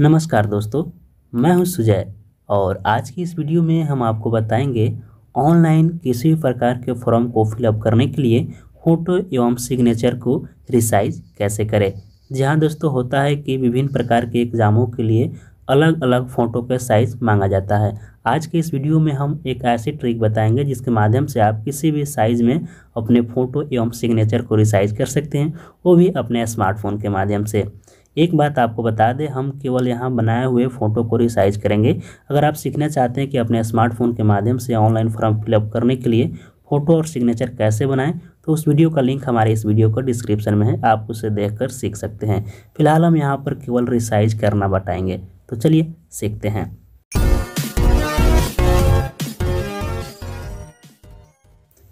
नमस्कार दोस्तों मैं हूं सुजय और आज की इस वीडियो में हम आपको बताएंगे ऑनलाइन किसी भी प्रकार के फॉर्म को फिलअप करने के लिए फ़ोटो एवं सिग्नेचर को रिसाइज कैसे करें जहां दोस्तों होता है कि विभिन्न प्रकार के एग्ज़ामों के लिए अलग अलग फ़ोटो का साइज़ मांगा जाता है आज के इस वीडियो में हम एक ऐसी ट्रिक बताएंगे जिसके माध्यम से आप किसी भी साइज़ में अपने फ़ोटो एवं सिग्नेचर को रिसाइज कर सकते हैं वो भी अपने स्मार्टफोन के माध्यम से एक बात आपको बता दें हम केवल यहाँ बनाए हुए फ़ोटो को रिसाइज करेंगे अगर आप सीखना चाहते हैं कि अपने स्मार्टफोन के माध्यम से ऑनलाइन फॉर्म फिलअप करने के लिए फ़ोटो और सिग्नेचर कैसे बनाएं तो उस वीडियो का लिंक हमारे इस वीडियो का डिस्क्रिप्शन में है आप उसे देख सीख सकते हैं फिलहाल हम यहाँ पर केवल रिसाइज करना बताएंगे तो चलिए सीखते हैं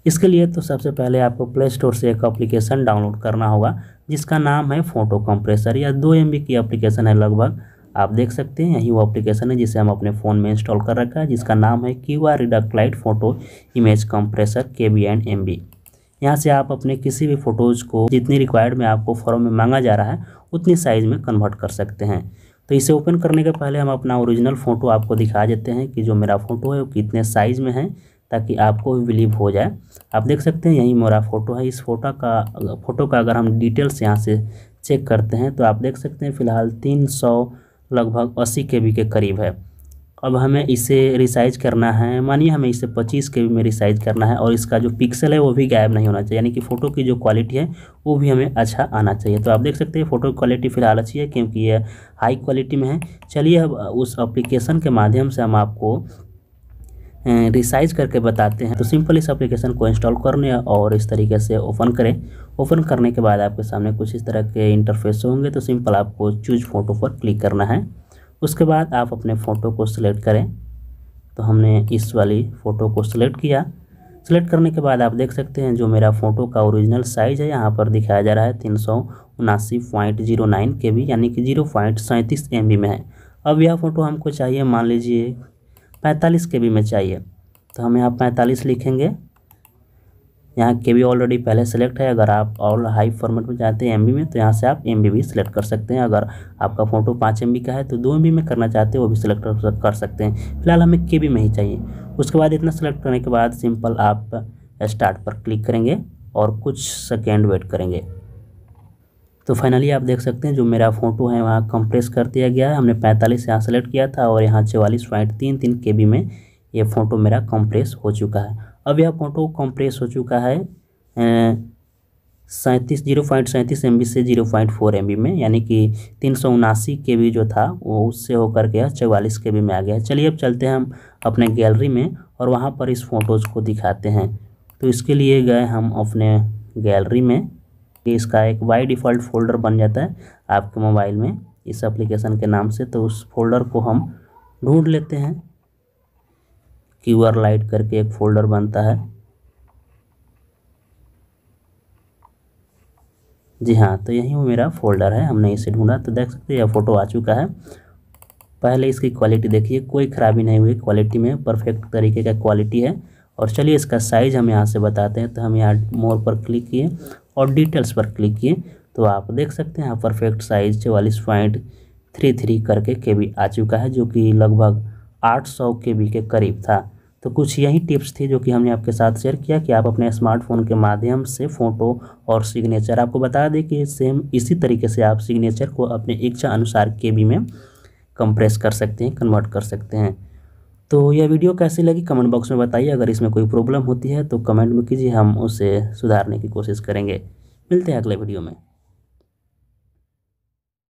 इसके लिए तो सबसे पहले आपको प्ले स्टोर से एक एप्लीकेशन डाउनलोड करना होगा जिसका नाम है फोटो कंप्रेसर या दो एम की एप्लीकेशन है लगभग आप देख सकते हैं यही वो एप्लीकेशन है जिसे हम अपने फ़ोन में इंस्टॉल कर रखा है जिसका नाम है क्यू आर रिडक्लाइट photo image compressor K B and M B यहाँ से आप अपने किसी भी फ़ोटोज़ को जितनी रिक्वायर्ड में आपको फॉर्म में मांगा जा रहा है उतनी साइज़ में कन्वर्ट कर सकते हैं तो इसे ओपन करने के पहले हम अपना ओरिजिनल फ़ोटो आपको दिखा देते हैं कि जो मेरा फ़ोटो है वो कितने साइज़ में है ताकि आपको भी बिलीव हो जाए आप देख सकते हैं यही मेरा फ़ोटो है इस फोटो का फ़ोटो का अगर हम डिटेल्स यहाँ से चेक करते हैं तो आप देख सकते हैं फ़िलहाल तीन सौ लगभग अस्सी के बी के करीब है अब हमें इसे रिसाइज करना है मानिए हमें इसे पच्चीस के में रिसाइज करना है और इसका जो पिक्सल है वो भी गायब नहीं होना चाहिए यानी कि फ़ोटो की जो क्वालिटी है वो भी हमें अच्छा आना चाहिए तो आप देख सकते हैं फ़ोटो की क्वालिटी फ़िलहाल अच्छी है क्योंकि यह हाई क्वालिटी में है चलिए अब उस एप्लीकेशन के माध्यम से हम आपको रिसाइज करके बताते हैं तो सिंपल इस एप्लीकेशन को इंस्टॉल करने और इस तरीके से ओपन करें ओपन करने के बाद आपके सामने कुछ इस तरह के इंटरफेस होंगे तो सिंपल आपको चूज फ़ोटो पर क्लिक करना है उसके बाद आप अपने फ़ोटो को सिलेक्ट करें तो हमने इस वाली फ़ोटो को सिलेक्ट किया सेलेक्ट करने के बाद आप देख सकते हैं जो मेरा फ़ोटो का ओरिजिनल साइज़ है यहाँ पर दिखाया जा रहा है तीन सौ उनासी point zero nine K B यानी कि जीरो पॉइंट सैंतीस एम बी में है अब यह फ़ोटो हमको चाहिए मान लीजिए पैंतालीस के में चाहिए तो हम यहाँ पैंतालीस लिखेंगे यहाँ के बी ऑलरेडी पहले सेलेक्ट है अगर आप और हाई फॉर्मेट में चाहते हैं एम में तो यहाँ से आप एम भी सिलेक्ट कर सकते हैं अगर आपका फ़ोटो पाँच एम का है तो दो एम में करना चाहते हैं वो भी सिलेक्ट कर सकते हैं फिलहाल हमें के बी में ही चाहिए उसके बाद इतना सेलेक्ट करने के बाद सिंपल आप स्टार्ट पर क्लिक करेंगे और कुछ सेकेंड वेट करेंगे तो फाइनली आप देख सकते हैं जो मेरा फोटो है वहाँ कंप्रेस कर दिया गया है हमने 45 यहाँ सेलेक्ट किया था और यहाँ चवालीस पॉइंट तीन तीन के बी में ये फ़ोटो मेरा कंप्रेस हो चुका है अब यह फ़ोटो कंप्रेस हो चुका है सैंतीस जीरो पॉइंट सैंतीस एम से जीरो पॉइंट फोर एम में यानी कि तीन सौ उनासी के बी जो था वो उससे होकर के चवालीस के बी में आ गया है चलिए अब चलते हैं हम अपने गैलरी में और वहाँ पर इस फोटोज़ को दिखाते हैं तो इसके लिए गए हम अपने गैलरी में ये इसका एक बाई डिफ़ॉल्ट फोल्डर बन जाता है आपके मोबाइल में इस एप्लीकेशन के नाम से तो उस फोल्डर को हम ढूंढ लेते हैं क्यू आर लाइट करके एक फोल्डर बनता है जी हाँ तो यही वो मेरा फोल्डर है हमने इसे ढूंढा तो देख सकते हैं यह फ़ोटो आ चुका है पहले इसकी क्वालिटी देखिए कोई ख़राबी नहीं हुई क्वालिटी में परफेक्ट तरीके का क्वालिटी है और चलिए इसका साइज़ हम यहाँ से बताते हैं तो हम यहाँ मोर पर क्लिक किए और डिटेल्स पर क्लिक किए तो आप देख सकते हैं यहाँ परफेक्ट साइज़ चवालीस पॉइंट थ्री थ्री करके के बी आ चुका है जो कि लगभग आठ सौ के बी के करीब था तो कुछ यही टिप्स थी जो कि हमने आपके साथ शेयर किया कि आप अपने स्मार्टफोन के माध्यम से फ़ोटो और सिग्नेचर आपको बता दें कि सेम इसी तरीके से आप सिग्नेचर को अपने इच्छा अनुसार के बी में कंप्रेस कर सकते हैं कन्वर्ट कर सकते हैं तो यह वीडियो कैसी लगी कमेंट बॉक्स में बताइए अगर इसमें कोई प्रॉब्लम होती है तो कमेंट में कीजिए हम उसे सुधारने की कोशिश करेंगे मिलते हैं अगले वीडियो में